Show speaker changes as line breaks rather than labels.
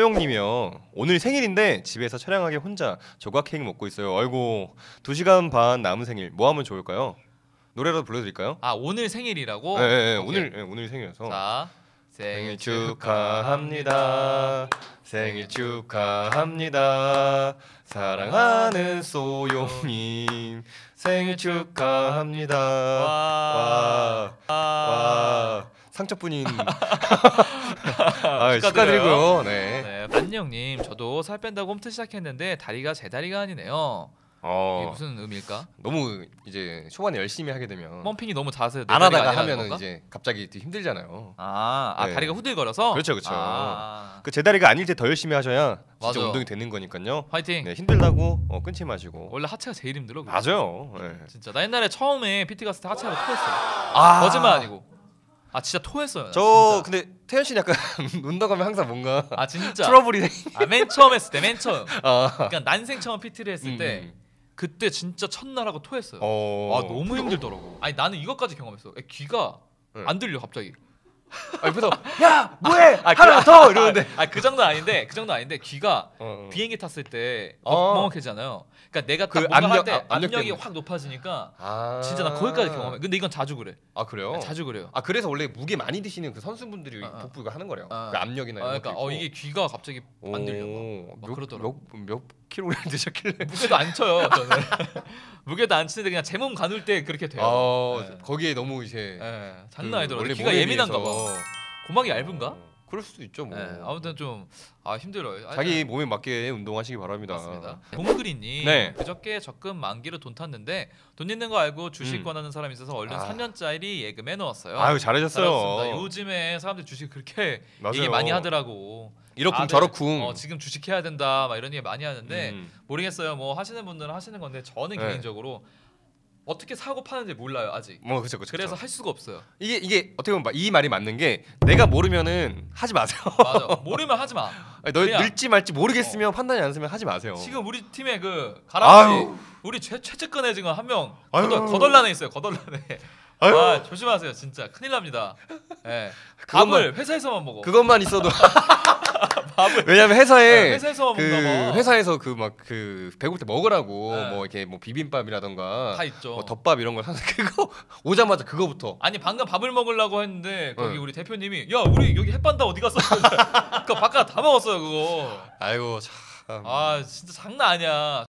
소영님이요. 오늘 생일인데 집에서 촬영하게 혼자 조각 케이크 먹고 있어요. 아이고 두 시간 반 남은 생일 뭐 하면 좋을까요? 노래라도 불러드릴까요? 아 오늘 생일이라고? 네, 네, 네. 오늘 네, 오늘 생일이라서. 자 생일 축하합니다. 생일 축하합니다. 사랑하는 소용님 생일 축하합니다. 와, 와, 와. 아. 상처뿐인 아, 축하드리고요. 네. 네.
반영님, 저도 살 뺀다고 홈트 시작했는데 다리가 제 다리가 아니네요.
어. 이게 무슨 의미일까? 너무 이제 초반에 열심히 하게 되면
펌핑이 너무 자세 안 하다가 하면 이제
갑자기 되 힘들잖아요. 아, 아 네. 다리가 후들거려서. 그렇죠, 그렇죠. 아. 그 제다리가 아닐 때 더 열심히 하셔야 진짜 맞아. 운동이 되는 거니까요. 화이팅. 네, 힘들다고 어, 끊지 마시고. 원래 하체가 제일
힘들어. 그래서. 맞아요. 네. 진짜 나 옛날에 처음에 PT 갔을 때 하체가 토했어. 아, 거짓말 아니고.
아 진짜 토했어요. 저 진짜. 근데 태현 씨는 약간 운동 하면 항상 뭔가 아 진짜 트러블이
아맨 처음 했을 때 맨 처음. 아. 그러니까 난생 처음 PT를 했을 음. 때 음. 그때 진짜 첫날하고 토했어요. 어... 아 너무 힘들더라고. 아니 나는 이것까지 경험했어. 귀가 네. 안 들려 갑자기. 옆에서 아, 야 뭐해 아, 아, 하나 그, 더 아, 이러는데 아그 정도 아닌데 그 정도 아닌데 귀가 어, 어. 비행기 탔을 때 어. 먹먹해잖아요. 그러니까 내가 그 압력, 할때 아, 압력이 확 높아지니까 아. 진짜 나 거기까지 경험해. 근데
이건 자주 그래. 아 그래요? 네, 자주 그래요. 아 그래서 원래 무게 많이 드시는 그 선수분들이 아, 어, 어. 복부가 하는 거래요. 어. 그 압력이나 이 그러니까 어 이게 귀가 갑자기 안 들려. 막, 막 그러더라고. 몇몇 10kg 드셨길래 무게도 안 쳐요 저는
무게도 안 치는데 그냥 제 몸 가눌 때 그렇게 돼요. 어,
네. 거기에 너무 이제 네. 장난 아니더라고그 기가 예민한가 봐.
고막이 얇은가? 어, 그럴 수도 있죠 뭐. 네, 아무튼 좀아 힘들어요. 아니, 네.
몸에 맞게 운동하시기 바랍니다. 맞습니다. 동그리님 네.
그저께 적금 만기로 돈 탔는데 돈 있는 거 알고 주식 음. 권하는 사람 있어서 얼른 아. 3년짜리 예금해 넣었어요. 아유 잘하셨어요. 잘하셨습니다. 요즘에 사람들 주식 그렇게 맞아요. 얘기 많이 하더라고. 이렇쿵 아, 네. 저렇쿵. 어, 지금 주식해야 된다 막 이런 얘기 많이 하는데 음. 모르겠어요. 뭐 하시는 분들은 하시는 건데 저는 네. 개인적으로 어떻게 사고 파는지 몰라요 아직. 뭐 그렇죠 그렇죠. 그래서 할 수가 없어요.
이게 이게 어떻게 보면 이 말이 맞는 게 내가 모르면은 하지 마세요. 맞아. 모르면 하지 마. 아너그 늘지 말지 모르겠으면 어. 판단이 안쓰면 하지 마세요.
지금 우리 팀의 그 가라지 우리 최 최측근에 지금 한명 거덜란에 있어요 거덜란에. 아유. 아 조심하세요 진짜 큰일 납니다. 예. 네. 감을 회사에서만 먹어. 그것만 있어도 왜냐면 회사에 네, 회사에서 그 먹나 봐. 회사에서
그 막그 그 배고플 때 먹으라고 네. 뭐 이렇게 뭐 비빔밥이라던가 다 있죠. 뭐 덮밥 이런 걸 사서 그거 오자마자 그거부터 아니 방금 밥을 먹으려고 했는데 거기 응. 네. 우리 대표님이 야 우리 여기 햇반다 어디 갔어? 그니까 바깥 다 먹었어요
그거. 아이고 참. 아 진짜 장난 아니야.